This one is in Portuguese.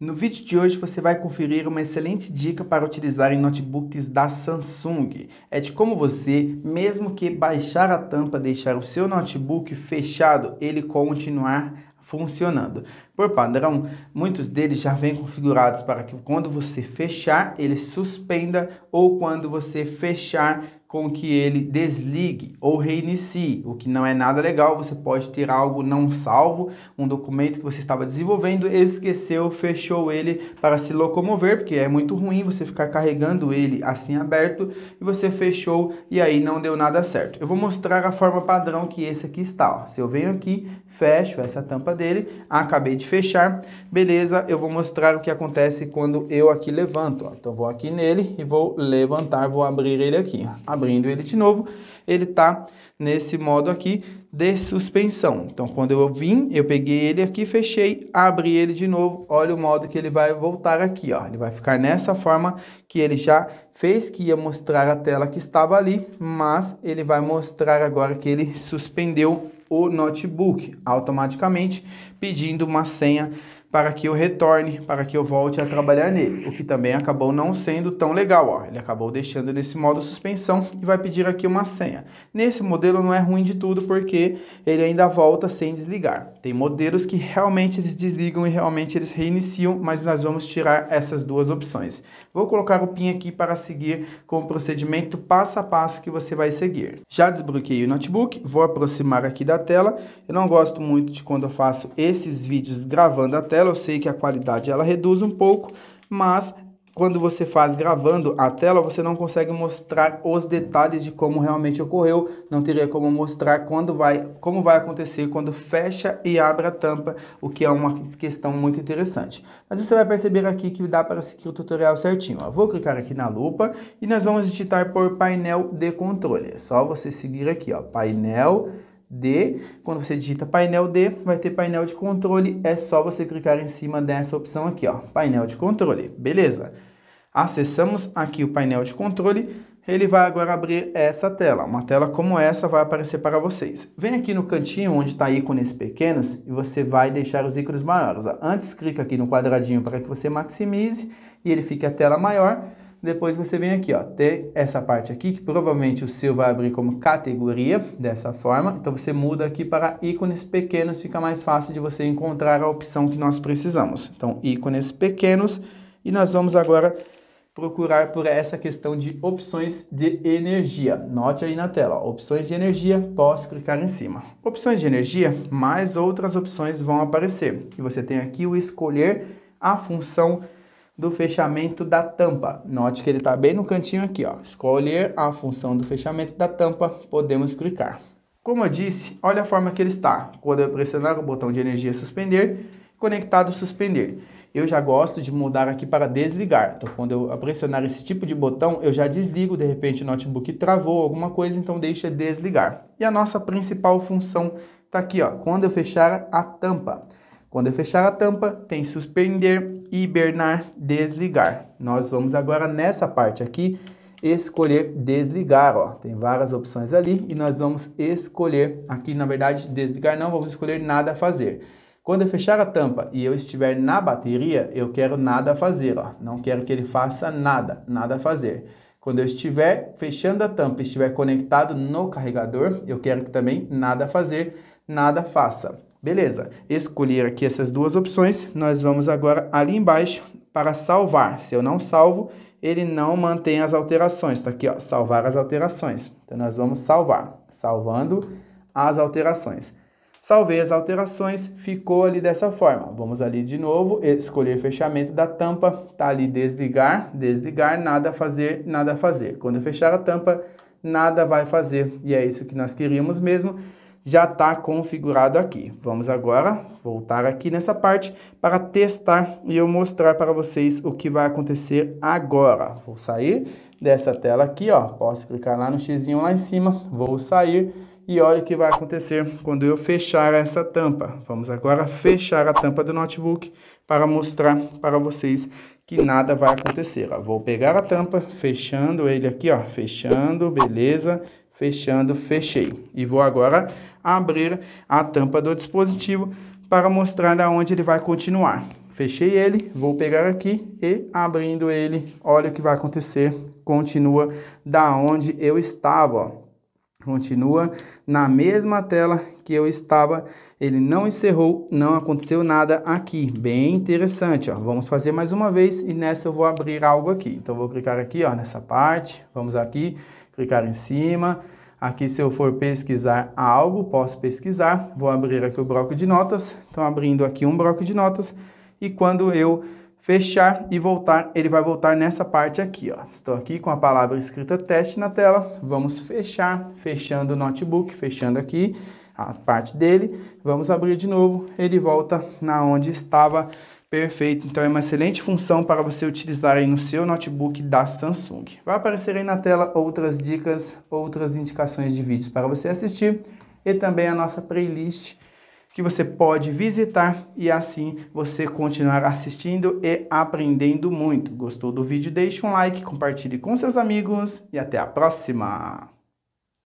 No vídeo de hoje você vai conferir uma excelente dica para utilizar em notebooks da Samsung. É de como você, mesmo que baixar a tampa, deixar o seu notebook fechado, ele continuar funcionando. Por padrão, muitos deles já vêm configurados para que quando você fechar, ele suspenda ou quando você fechar, com que ele desligue ou reinicie, o que não é nada legal. Você pode ter algo não salvo, um documento que você estava desenvolvendo, esqueceu, fechou ele para se locomover, porque é muito ruim você ficar carregando ele assim aberto e você fechou e aí não deu nada certo. Eu vou mostrar a forma padrão que esse aqui está. Ó. Se eu venho aqui, fecho essa tampa dele, acabei de fechar, beleza, eu vou mostrar o que acontece quando eu aqui levanto. Ó. Então vou aqui nele e vou levantar, vou abrir ele aqui abrindo ele de novo, ele está nesse modo aqui de suspensão. Então, quando eu vim, eu peguei ele aqui, fechei, abri ele de novo, olha o modo que ele vai voltar aqui, ó. Ele vai ficar nessa forma que ele já fez, que ia mostrar a tela que estava ali, mas ele vai mostrar agora que ele suspendeu o notebook automaticamente, pedindo uma senha para que eu retorne, para que eu volte a trabalhar nele, o que também acabou não sendo tão legal. Ó. Ele acabou deixando nesse modo suspensão e vai pedir aqui uma senha. Nesse modelo não é ruim de tudo porque ele ainda volta sem desligar. Tem modelos que realmente eles desligam e realmente eles reiniciam, mas nós vamos tirar essas duas opções. Vou colocar o PIN aqui para seguir com o procedimento passo a passo que você vai seguir. Já desbloqueei o notebook, vou aproximar aqui da tela. Eu não gosto muito de quando eu faço esses vídeos gravando a tela, tela, eu sei que a qualidade ela reduz um pouco, mas quando você faz gravando a tela, você não consegue mostrar os detalhes de como realmente ocorreu, não teria como mostrar quando vai, como vai acontecer quando fecha e abre a tampa, o que é uma questão muito interessante. Mas você vai perceber aqui que dá para seguir o tutorial certinho. Ó. Vou clicar aqui na lupa e nós vamos digitar por painel de controle. É só você seguir aqui, ó, painel D. Quando você digita painel D, vai ter painel de controle. É só você clicar em cima dessa opção aqui, ó, painel de controle. Beleza. Acessamos aqui o painel de controle. Ele vai agora abrir essa tela. Uma tela como essa vai aparecer para vocês. Vem aqui no cantinho onde está ícones pequenos e você vai deixar os ícones maiores. Ó. Antes, clica aqui no quadradinho para que você maximize e ele fique a tela maior. Depois você vem aqui, ó, tem essa parte aqui que provavelmente o seu vai abrir como categoria, dessa forma. Então você muda aqui para ícones pequenos, fica mais fácil de você encontrar a opção que nós precisamos. Então ícones pequenos e nós vamos agora procurar por essa questão de opções de energia. Note aí na tela, ó, opções de energia, posso clicar em cima. Opções de energia, mais outras opções vão aparecer. E você tem aqui o escolher a função do fechamento da tampa. Note que ele está bem no cantinho aqui, ó. Escolher a função do fechamento da tampa, podemos clicar. Como eu disse, olha a forma que ele está. Quando eu pressionar o botão de energia suspender, conectado suspender. Eu já gosto de mudar aqui para desligar. Então, quando eu pressionar esse tipo de botão, eu já desligo. De repente, o notebook travou alguma coisa, então deixa desligar. E a nossa principal função está aqui, ó. Quando eu fechar a tampa. Quando eu fechar a tampa, tem suspender, hibernar, desligar. Nós vamos agora nessa parte aqui escolher desligar, ó. Tem várias opções ali e nós vamos escolher aqui, na verdade, desligar não, vamos escolher nada a fazer. Quando eu fechar a tampa e eu estiver na bateria, eu quero nada a fazer, ó. Não quero que ele faça nada, nada a fazer. Quando eu estiver fechando a tampa e estiver conectado no carregador, eu quero que também nada a fazer, nada faça. Beleza, escolher aqui essas duas opções, nós vamos agora ali embaixo para salvar. Se eu não salvo, ele não mantém as alterações. Está aqui, ó, salvar as alterações. Então, nós vamos salvar, salvando as alterações. Salvei as alterações, ficou ali dessa forma. Vamos ali de novo, escolher fechamento da tampa, tá ali desligar, desligar, nada fazer, nada fazer. Quando fechar a tampa, nada vai fazer. E é isso que nós queríamos mesmo já está configurado aqui. Vamos agora voltar aqui nessa parte para testar e eu mostrar para vocês o que vai acontecer agora. Vou sair dessa tela aqui, ó. posso clicar lá no x lá em cima, vou sair e olha o que vai acontecer quando eu fechar essa tampa. Vamos agora fechar a tampa do notebook para mostrar para vocês que nada vai acontecer. Ó. Vou pegar a tampa, fechando ele aqui, ó, fechando, beleza fechando, fechei. E vou agora abrir a tampa do dispositivo para mostrar aonde ele vai continuar. Fechei ele, vou pegar aqui e abrindo ele, olha o que vai acontecer. Continua da onde eu estava, ó. Continua na mesma tela que eu estava, ele não encerrou, não aconteceu nada aqui. Bem interessante, ó. Vamos fazer mais uma vez e nessa eu vou abrir algo aqui. Então, vou clicar aqui, ó, nessa parte, vamos aqui, clicar em cima. Aqui se eu for pesquisar algo, posso pesquisar. Vou abrir aqui o bloco de notas. estou abrindo aqui um bloco de notas e quando eu fechar e voltar, ele vai voltar nessa parte aqui, ó. Estou aqui com a palavra escrita teste na tela. Vamos fechar, fechando o notebook, fechando aqui a parte dele. Vamos abrir de novo, ele volta na onde estava Perfeito, então é uma excelente função para você utilizar aí no seu notebook da Samsung. Vai aparecer aí na tela outras dicas, outras indicações de vídeos para você assistir e também a nossa playlist que você pode visitar e assim você continuar assistindo e aprendendo muito. Gostou do vídeo? Deixe um like, compartilhe com seus amigos e até a próxima!